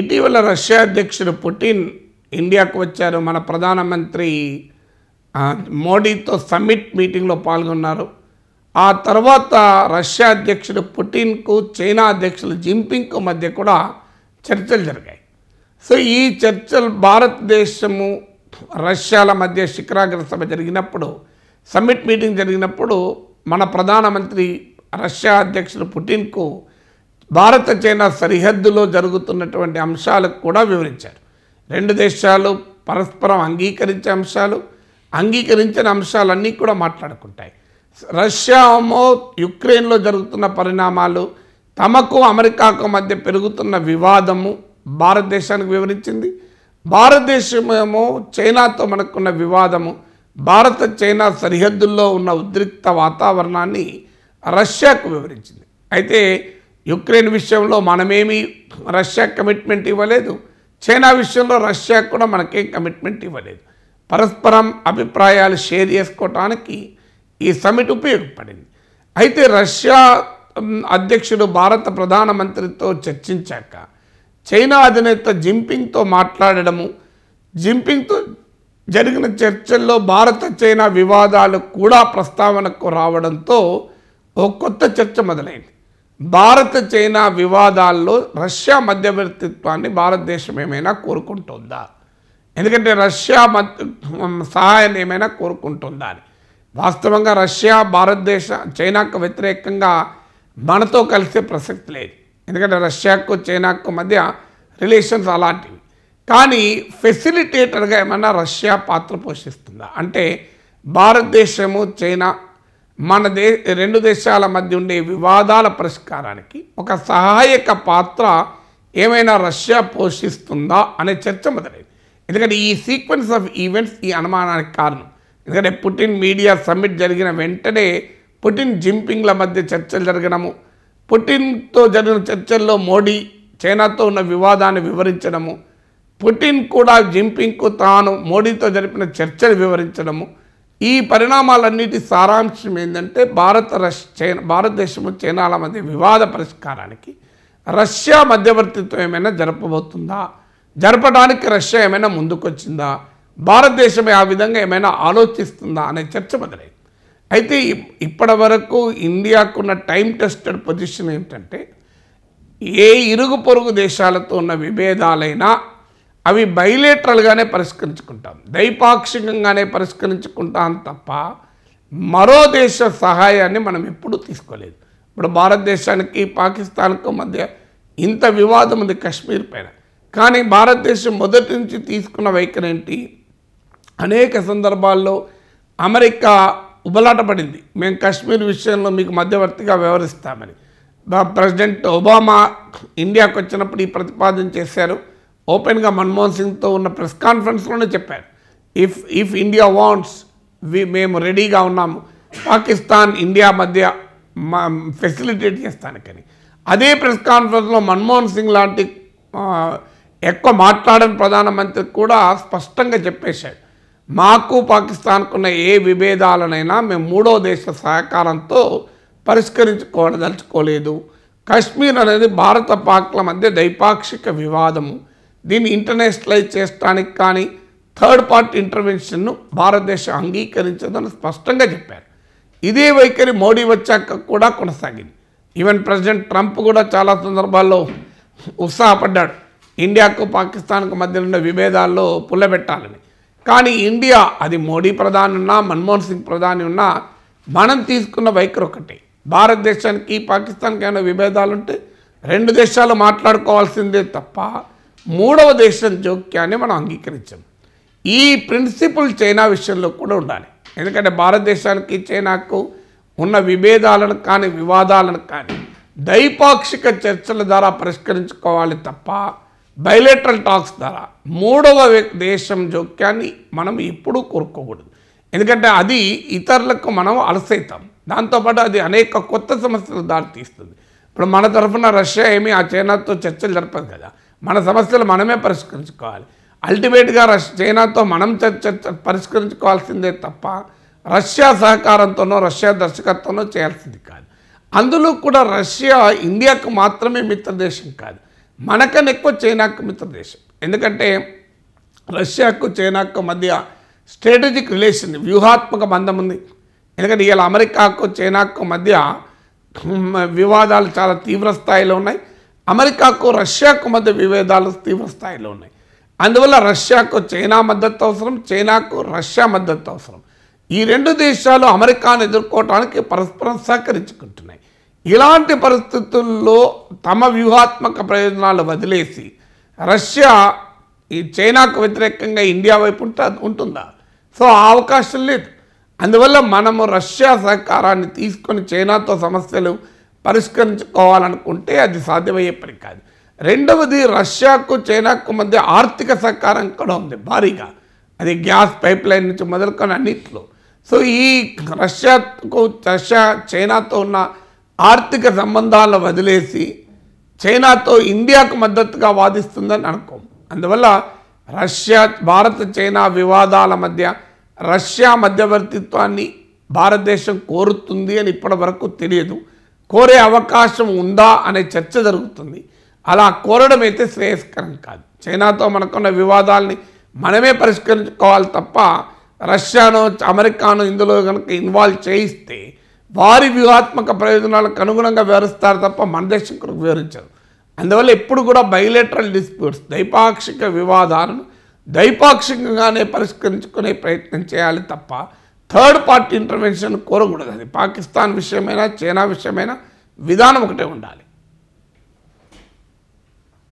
ఇటీవల రష్యా అధ్యక్షుడు పుటిన్ ఇండియాకు వచ్చారు మన ప్రధానమంత్రి మోడీతో సమ్మిట్ మీటింగ్లో పాల్గొన్నారు ఆ తర్వాత రష్యా అధ్యక్షుడు పుటిన్కు చైనా అధ్యక్షుడు జింపింగ్కు మధ్య కూడా చర్చలు జరిగాయి సో ఈ చర్చలు భారతదేశము రష్యాల మధ్య శిఖరాగ్ర సభ జరిగినప్పుడు సమ్మిట్ మీటింగ్ జరిగినప్పుడు మన ప్రధానమంత్రి రష్యా అధ్యక్షుడు పుటిన్కు భారత చైనా సరిహద్దులో జరుగుతున్నటువంటి అంశాలకు కూడా వివరించారు రెండు దేశాలు పరస్పరం అంగీకరించే అంశాలు అంగీకరించిన అంశాలన్నీ కూడా మాట్లాడుకుంటాయి రష్యా ఏమో యుక్రెయిన్లో జరుగుతున్న పరిణామాలు తమకు అమెరికాకు మధ్య పెరుగుతున్న వివాదము భారతదేశానికి వివరించింది భారతదేశమేమో చైనాతో మనకున్న వివాదము భారత చైనా సరిహద్దుల్లో ఉన్న ఉద్రిక్త వాతావరణాన్ని రష్యాకు వివరించింది అయితే యుక్రెయిన్ విషయంలో మనమేమి రష్యా కమిట్మెంట్ ఇవ్వలేదు చైనా విషయంలో రష్యా కూడా మనకేం కమిట్మెంట్ ఇవ్వలేదు పరస్పరం అభిప్రాయాలు షేర్ చేసుకోవటానికి ఈ సమిట్ ఉపయోగపడింది అయితే రష్యా అధ్యక్షుడు భారత ప్రధానమంత్రితో చర్చించాక చైనా అధినేత జింపింగ్తో మాట్లాడడము జింపింగ్తో జరిగిన చర్చల్లో భారత చైనా వివాదాలు కూడా ప్రస్తావనకు రావడంతో ఓ కొత్త చర్చ మొదలైంది భారత్ చైనా వివాదాల్లో రష్యా మధ్యవర్తిత్వాన్ని భారతదేశం ఏమైనా కోరుకుంటుందా ఎందుకంటే రష్యా సహాయాన్ని ఏమైనా కోరుకుంటుందా అని వాస్తవంగా రష్యా భారతదేశ చైనాకు వ్యతిరేకంగా మనతో కలిసే ప్రసక్తి లేదు ఎందుకంటే రష్యాకు చైనాకు మధ్య రిలేషన్స్ అలాంటివి కానీ ఫెసిలిటేటర్గా ఏమైనా రష్యా పాత్ర పోషిస్తుందా అంటే భారతదేశము చైనా మన దే రెండు దేశాల మధ్య ఉండే వివాదాల పరిష్కారానికి ఒక సహాయక పాత్ర ఏమైనా రష్యా పోషిస్తుందా అనే చర్చ మొదలైంది ఎందుకంటే ఈ సీక్వెన్స్ ఆఫ్ ఈవెంట్స్ ఈ అనుమానానికి కారణం ఎందుకంటే పుటిన్ మీడియా సమ్మిట్ జరిగిన వెంటనే పుటిన్ జింపింగ్ల మధ్య చర్చలు జరగడము పుటిన్తో జరిగిన చర్చల్లో మోడీ చైనాతో ఉన్న వివాదాన్ని వివరించడము పుటిన్ కూడా జింపింగ్కు తాను మోడీతో జరిపిన చర్చలు వివరించడము ఈ పరిణామాలన్నిటి సారాంశం ఏంటంటే భారత రష్ చైనా భారతదేశము చైనాల మధ్య వివాద పరిష్కారానికి రష్యా మధ్యవర్తిత్వం ఏమైనా జరపబోతుందా జరపడానికి రష్యా ఏమైనా ముందుకొచ్చిందా భారతదేశం ఆ విధంగా ఏమైనా ఆలోచిస్తుందా అనే చర్చ మొదలైంది అయితే ఇప్పటి వరకు ఇండియాకున్న టైం టెస్టెడ్ పొజిషన్ ఏంటంటే ఏ ఇరుగు పొరుగు దేశాలతో ఉన్న విభేదాలైనా అవి బయలేటరల్గానే పరిష్కరించుకుంటాం ద్వైపాక్షికంగానే పరిష్కరించుకుంటాం తప్ప మరో దేశ సహాయాన్ని మనం ఎప్పుడూ తీసుకోలేదు ఇప్పుడు భారతదేశానికి పాకిస్తాన్కు మధ్య ఇంత వివాదం ఉంది కశ్మీర్ పైన కానీ భారతదేశం మొదటి నుంచి తీసుకున్న వైఖరి ఏంటి అనేక సందర్భాల్లో అమెరికా ఉబలాటపడింది మేము కాశ్మీర్ విషయంలో మీకు మధ్యవర్తిగా వ్యవహరిస్తామని ప్రెసిడెంట్ ఒబామా ఇండియాకు వచ్చినప్పుడు ఈ ప్రతిపాదన చేశారు ఓపెన్గా మన్మోహన్ సింగ్తో ఉన్న ప్రెస్ కాన్ఫరెన్స్లోనే చెప్పారు if if India wants we మేము రెడీగా ఉన్నాము పాకిస్తాన్ ఇండియా మధ్య ఫెసిలిటేట్ చేస్తానికని అదే ప్రెస్ కాన్ఫరెన్స్లో మన్మోహన్ సింగ్ లాంటి ఎక్కువ మాట్లాడని ప్రధానమంత్రి కూడా స్పష్టంగా చెప్పేశాడు మాకు పాకిస్తాన్కున్న ఏ విభేదాలనైనా మేము మూడో దేశ సహకారంతో పరిష్కరించుకోదలుచుకోలేదు కశ్మీర్ అనేది భారత పాక్ల మధ్య ద్వైపాక్షిక వివాదము దీన్ని ఇంటర్నేషనలైజ్ చేసడానికి కానీ థర్డ్ పార్టీ ఇంటర్వెన్షన్ను భారతదేశం అంగీకరించదని స్పష్టంగా చెప్పారు ఇదే వైఖరి మోడీ వచ్చాక కూడా కొనసాగింది ఈవెన్ ప్రెసిడెంట్ ట్రంప్ కూడా చాలా సందర్భాల్లో ఉత్సాహపడ్డాడు ఇండియాకు పాకిస్తాన్కు మధ్య ఉన్న విభేదాల్లో పుల్లబెట్టాలని కానీ ఇండియా అది మోడీ ప్రధాని ఉన్నా మన్మోహన్ సింగ్ ప్రధాని ఉన్నా మనం తీసుకున్న వైఖరి ఒకటి భారతదేశానికి పాకిస్తాన్కి ఏమైనా విభేదాలుంటే రెండు దేశాలు మాట్లాడుకోవాల్సిందే తప్ప మూడవ దేశం జోక్యాన్ని మనం అంగీకరించాం ఈ ప్రిన్సిపల్ చైనా విషయంలో కూడా ఉండాలి ఎందుకంటే భారతదేశానికి చైనాకు ఉన్న విభేదాలను కానీ వివాదాలను కానీ ద్వైపాక్షిక చర్చల ద్వారా పరిష్కరించుకోవాలి తప్ప బయలేటరల్ టాక్స్ ద్వారా మూడవ దేశం జోక్యాన్ని మనం ఎప్పుడూ కోరుకోకూడదు ఎందుకంటే అది ఇతరులకు మనం అలసైతాం దాంతోపాటు అది అనేక కొత్త సమస్యలు దారితీస్తుంది ఇప్పుడు మన తరఫున రష్యా ఏమీ ఆ చైనాతో చర్చలు జరపదు కదా మన సమస్యలు మనమే పరిష్కరించుకోవాలి అల్టిమేట్గా రష్ చైనాతో మనం చర్చ పరిష్కరించుకోవాల్సిందే తప్ప రష్యా సహకారంతోనో రష్యా దర్శకత్వంలో చేయాల్సింది కాదు అందులో కూడా రష్యా ఇండియాకు మాత్రమే మిత్రదేశం కాదు మనకన్నా ఎక్కువ చైనాకు మిత్రదేశం ఎందుకంటే రష్యాకు చైనాకు మధ్య స్ట్రాటజిక్ రిలేషన్ వ్యూహాత్మక బంధం ఉంది ఎందుకంటే ఇవాళ అమెరికాకు చైనాకు మధ్య వివాదాలు చాలా తీవ్ర స్థాయిలో ఉన్నాయి అమెరికాకు రష్యాకు మధ్య విభేదాలు తీవ్ర స్థాయిలో ఉన్నాయి అందువల్ల రష్యాకు చైనా మద్దతు అవసరం చైనాకు రష్యా మద్దతు అవసరం ఈ రెండు దేశాలు అమెరికాను ఎదుర్కోవటానికి పరస్పరం సహకరించుకుంటున్నాయి ఇలాంటి పరిస్థితుల్లో తమ వ్యూహాత్మక ప్రయోజనాలు వదిలేసి రష్యా ఈ చైనాకు వ్యతిరేకంగా ఇండియా వైపు ఉంటా ఉంటుందా సో ఆ అవకాశం లేదు అందువల్ల మనము రష్యా సహకారాన్ని తీసుకొని చైనాతో సమస్యలు పరిష్కరించుకోవాలనుకుంటే అది సాధ్యమయ్యే పని కాదు రెండవది రష్యాకు చైనాకు మధ్య ఆర్థిక సహకారం కూడా ఉంది భారీగా అది గ్యాస్ పైప్ లైన్ నుంచి మొదలుకొని అన్నింటిలో సో ఈ రష్యాకు రష్యా చైనాతో ఉన్న ఆర్థిక సంబంధాలను వదిలేసి చైనాతో ఇండియాకు మద్దతుగా వాదిస్తుందని అనుకోం అందువల్ల రష్యా భారత చైనా వివాదాల మధ్య రష్యా మధ్యవర్తిత్వాన్ని భారతదేశం కోరుతుంది అని ఇప్పటి వరకు తెలియదు కోరే అవకాశం ఉందా అనే చర్చ జరుగుతుంది అలా కోరడం అయితే శ్రేయస్కరం కాదు చైనాతో మనకున్న వివాదాల్ని మనమే పరిష్కరించుకోవాలి తప్ప రష్యాను అమెరికాను ఇందులో కనుక ఇన్వాల్వ్ చేయిస్తే వారి వ్యూహాత్మక ప్రయోజనాలకు అనుగుణంగా వివరిస్తారు తప్ప మన దేశం కొరకు వివరించరు అందువల్ల ఎప్పుడు కూడా బయలేటరల్ డిస్ప్యూట్స్ ద్వైపాక్షిక వివాదాలను ద్వైపాక్షికంగానే పరిష్కరించుకునే ప్రయత్నం చేయాలి తప్ప థర్డ్ పార్టీ ఇంటర్వెన్షన్ కోరకూడదు అది పాకిస్తాన్ విషయమైనా చైనా విషయమైనా విధానం ఒకటే ఉండాలి